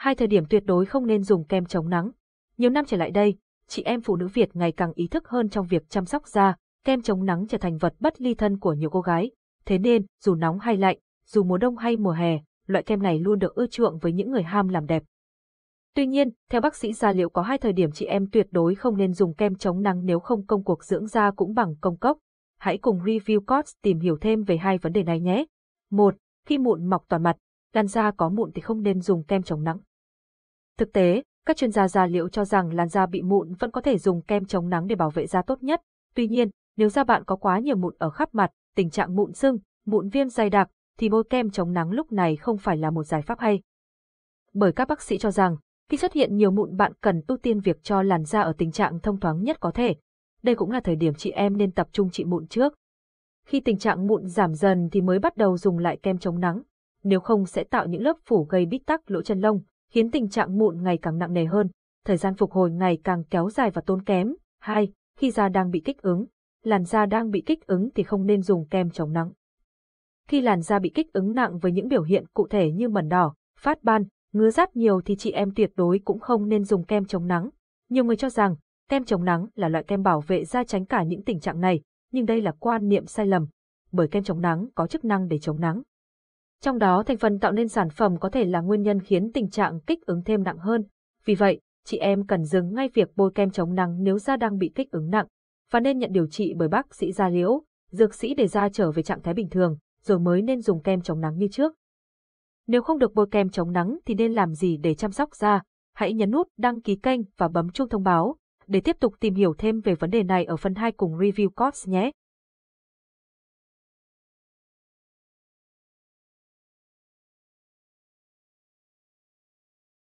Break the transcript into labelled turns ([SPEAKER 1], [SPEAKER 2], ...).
[SPEAKER 1] hai thời điểm tuyệt đối không nên dùng kem chống nắng. Nhiều năm trở lại đây, chị em phụ nữ Việt ngày càng ý thức hơn trong việc chăm sóc da, kem chống nắng trở thành vật bất ly thân của nhiều cô gái. Thế nên, dù nóng hay lạnh, dù mùa đông hay mùa hè, loại kem này luôn được ưa chuộng với những người ham làm đẹp. Tuy nhiên, theo bác sĩ da liễu có hai thời điểm chị em tuyệt đối không nên dùng kem chống nắng nếu không công cuộc dưỡng da cũng bằng công cốc. Hãy cùng Review Cots tìm hiểu thêm về hai vấn đề này nhé. 1. Khi mụn mọc toàn mặt, làn da có mụn thì không nên dùng kem chống nắng. Thực tế, các chuyên gia da liễu cho rằng làn da bị mụn vẫn có thể dùng kem chống nắng để bảo vệ da tốt nhất. Tuy nhiên, nếu da bạn có quá nhiều mụn ở khắp mặt, tình trạng mụn sưng, mụn viêm dày đặc, thì bôi kem chống nắng lúc này không phải là một giải pháp hay. Bởi các bác sĩ cho rằng, khi xuất hiện nhiều mụn bạn cần ưu tiên việc cho làn da ở tình trạng thông thoáng nhất có thể. Đây cũng là thời điểm chị em nên tập trung trị mụn trước. Khi tình trạng mụn giảm dần thì mới bắt đầu dùng lại kem chống nắng, nếu không sẽ tạo những lớp phủ gây bít tắc lỗ chân lông, khiến tình trạng mụn ngày càng nặng nề hơn, thời gian phục hồi ngày càng kéo dài và tốn kém. 2. Khi da đang bị kích ứng, làn da đang bị kích ứng thì không nên dùng kem chống nắng. Khi làn da bị kích ứng nặng với những biểu hiện cụ thể như mẩn đỏ, phát ban, ngứa rát nhiều thì chị em tuyệt đối cũng không nên dùng kem chống nắng. Nhiều người cho rằng kem chống nắng là loại kem bảo vệ da tránh cả những tình trạng này, nhưng đây là quan niệm sai lầm, bởi kem chống nắng có chức năng để chống nắng. Trong đó thành phần tạo nên sản phẩm có thể là nguyên nhân khiến tình trạng kích ứng thêm nặng hơn. Vì vậy, chị em cần dừng ngay việc bôi kem chống nắng nếu da đang bị kích ứng nặng và nên nhận điều trị bởi bác sĩ da liễu, dược sĩ để da trở về trạng thái bình thường, rồi mới nên dùng kem chống nắng như trước. Nếu không được bôi kem chống nắng thì nên làm gì để chăm sóc da? Hãy nhấn nút đăng ký kênh và bấm chuông thông báo để tiếp tục tìm hiểu thêm về vấn đề này ở phần 2 cùng Review cos nhé.